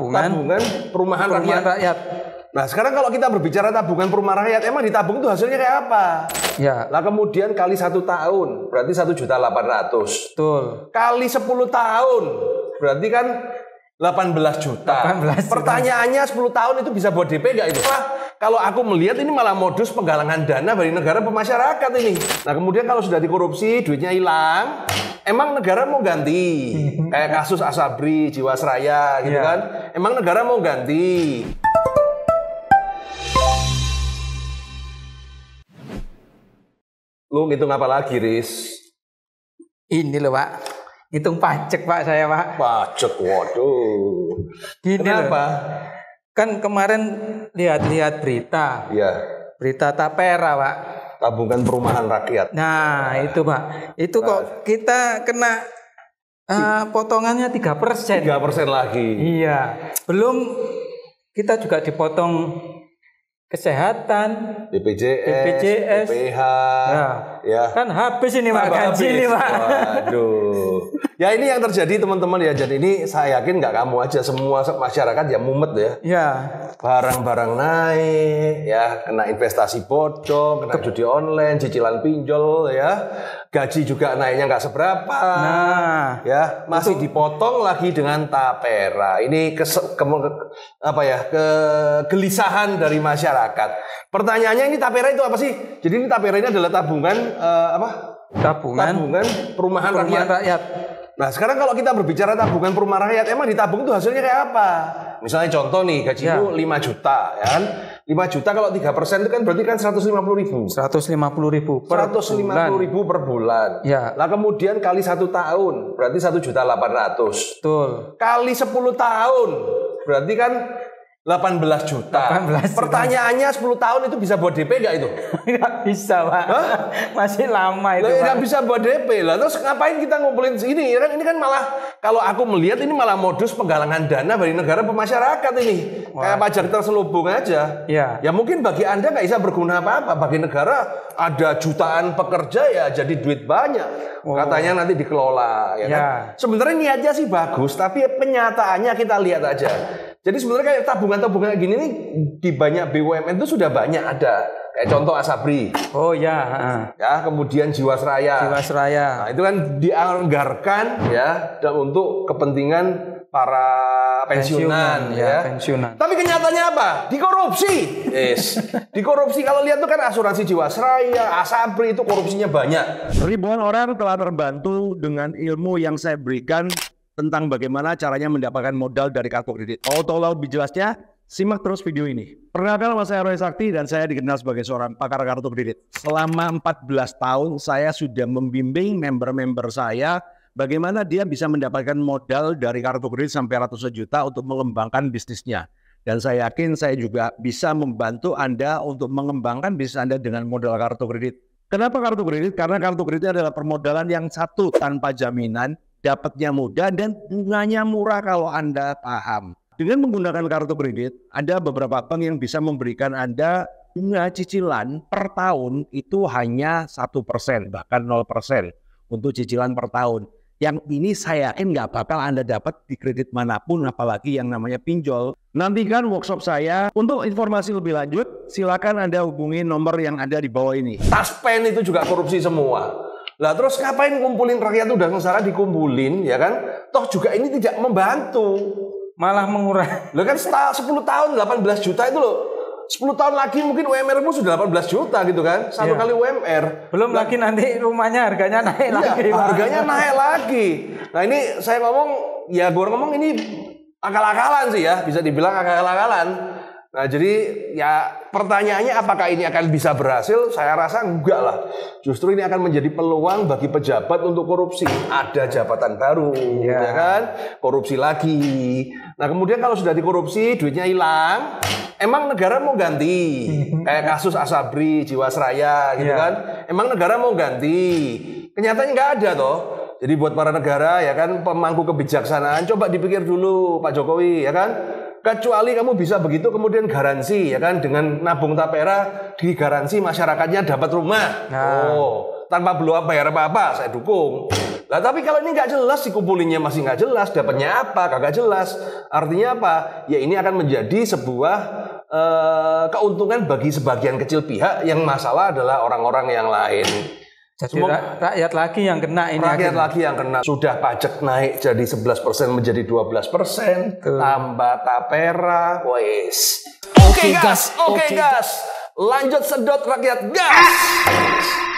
tabungan, tabungan perumahan, perumahan rakyat. rakyat. Nah sekarang kalau kita berbicara tabungan perumahan rakyat, emang ditabung itu hasilnya kayak apa? Ya. Lah kemudian kali satu tahun, berarti satu juta delapan ratus. Betul. Kali sepuluh tahun, berarti kan 18 juta. 18 juta. Pertanyaannya sepuluh tahun itu bisa buat DP nggak itu? Wah, kalau aku melihat ini malah modus penggalangan dana dari negara pemasyarakatan ini. Nah kemudian kalau sudah dikorupsi, duitnya hilang, emang negara mau ganti? Kayak kasus Asabri, Jiwasraya gitu ya. kan emang negara mau ganti? Lu ngitung apa lagi, Riz? Ini loh, Pak. Hitung pajak, Pak, saya, Pak. Pajak, waduh. Ini Kenapa? Loh. Kan kemarin lihat-lihat berita. Iya. Berita Tapera, Pak. Tabungan Perumahan Rakyat. Nah, nah. itu, Pak. Itu nah. kok kita kena Uh, potongannya tiga persen. Tiga persen lagi. Iya. Belum kita juga dipotong kesehatan, BPJS, BPJS nah, ya. kan habis ini Pak gaji ini Pak. Waduh. Ya ini yang terjadi teman-teman ya. Jadi ini saya yakin nggak kamu aja semua masyarakat ya mumet ya. Ya. Barang-barang naik ya, kena investasi bocor, kena judi online, cicilan pinjol ya. Gaji juga naiknya nggak seberapa. Nah, ya masih itu. dipotong lagi dengan tapera. Ini ke, ke, apa ya? kegelisahan dari masyarakat. Pertanyaannya ini tapera itu apa sih? Jadi ini tapera ini adalah tabungan uh, apa? Tabungan, tabungan perumahan, perumahan rakyat. rakyat Nah sekarang kalau kita berbicara tabungan perumahan rakyat, emang ditabung itu hasilnya kayak apa? Misalnya contoh nih, gaji ya. 5 juta ya kan? 5 juta kalau 3 persen itu kan berarti kan 150 ribu. 150 ribu per 150 bulan. ribu per bulan. Ya. Nah kemudian kali 1 tahun, berarti 1 juta 800. Betul. Kali 10 tahun, berarti kan 18 juta. 18 juta. Pertanyaannya 10 tahun itu bisa buat DP nggak itu? Nggak bisa, Pak. Hah? Masih lama itu. Nggak bisa buat DP. Lah terus ngapain kita ngumpulin segini? Ya kan ini kan malah kalau aku melihat ini malah modus penggalangan dana dari negara ke ini. Wah. Kayak pajak terselubung aja. Ya. ya mungkin bagi Anda nggak bisa berguna apa-apa. Bagi negara ada jutaan pekerja ya jadi duit banyak. Oh. Katanya nanti dikelola ya, ya. kan. Iya. Sebenarnya niatnya sih bagus, tapi penyataannya kita lihat aja jadi sebenarnya kayak tabungan-tabungan gini nih di banyak BUMN itu sudah banyak ada. Kayak contoh Asabri. Oh ya. Ya, kemudian Jiwasraya. Jiwasraya. Nah, itu kan dianggarkan ya dan untuk kepentingan para pensiunan, pensiunan ya. ya. Pensiunan. Tapi kenyataannya apa? Dikorupsi. Yes. Dikorupsi kalau lihat tuh kan asuransi Jiwasraya, Asabri itu korupsinya banyak. Ribuan orang telah terbantu dengan ilmu yang saya berikan tentang bagaimana caranya mendapatkan modal dari kartu kredit. Kalau tahu lebih jelasnya, simak terus video ini. Perkenalkan nama saya Roy Sakti dan saya dikenal sebagai seorang pakar kartu kredit. Selama 14 tahun saya sudah membimbing member-member saya bagaimana dia bisa mendapatkan modal dari kartu kredit sampai ratusan juta untuk mengembangkan bisnisnya. Dan saya yakin saya juga bisa membantu Anda untuk mengembangkan bisnis Anda dengan modal kartu kredit. Kenapa kartu kredit? Karena kartu kredit adalah permodalan yang satu tanpa jaminan, dapatnya mudah dan bunganya murah kalau Anda paham. Dengan menggunakan kartu kredit, ada beberapa bank yang bisa memberikan Anda bunga cicilan per tahun itu hanya satu persen bahkan nol persen untuk cicilan per tahun. Yang ini saya yakin nggak bakal Anda dapat di kredit manapun, apalagi yang namanya pinjol. Nantikan workshop saya. Untuk informasi lebih lanjut, silakan Anda hubungi nomor yang ada di bawah ini. Taspen itu juga korupsi semua lah terus ngapain ngumpulin rakyat udah sengsara dikumpulin ya kan? Toh juga ini tidak membantu, malah mengurangi. Lo kan 10 tahun 18 juta itu loh 10 tahun lagi mungkin UMR-mu sudah 18 juta gitu kan. Satu yeah. kali UMR. Belum lagi nanti rumahnya harganya naik iya, lagi. Harganya naik lagi. Nah, ini saya ngomong ya gue ngomong ini akal-akalan sih ya, bisa dibilang akal-akalan. Nah, jadi ya pertanyaannya apakah ini akan bisa berhasil? Saya rasa enggak lah. Justru ini akan menjadi peluang bagi pejabat untuk korupsi. Ada jabatan baru, ya, ya kan? Korupsi lagi. Nah, kemudian kalau sudah dikorupsi, duitnya hilang. Emang negara mau ganti? Kayak kasus Asabri, Jiwasraya gitu ya. kan? Emang negara mau ganti? Kenyataannya enggak ada toh. Jadi buat para negara ya kan pemangku kebijaksanaan coba dipikir dulu Pak Jokowi ya kan? kecuali kamu bisa begitu kemudian garansi ya kan dengan nabung tapera di garansi masyarakatnya dapat rumah. Nah. Oh, tanpa belum bayar apa-apa saya dukung. Lah tapi kalau ini nggak jelas dikumpulinnya masih nggak jelas, dapatnya apa kagak jelas. Artinya apa? Ya ini akan menjadi sebuah uh, keuntungan bagi sebagian kecil pihak yang masalah adalah orang-orang yang lain. Jadi Semua, rakyat lagi yang kena ini. Rakyat akhirnya. lagi yang kena. Sudah pajak naik jadi 11% menjadi 12%, Tuh. tambah tapera, wes. Oke okay, okay, gas, oke okay, gas. gas. Lanjut sedot rakyat gas.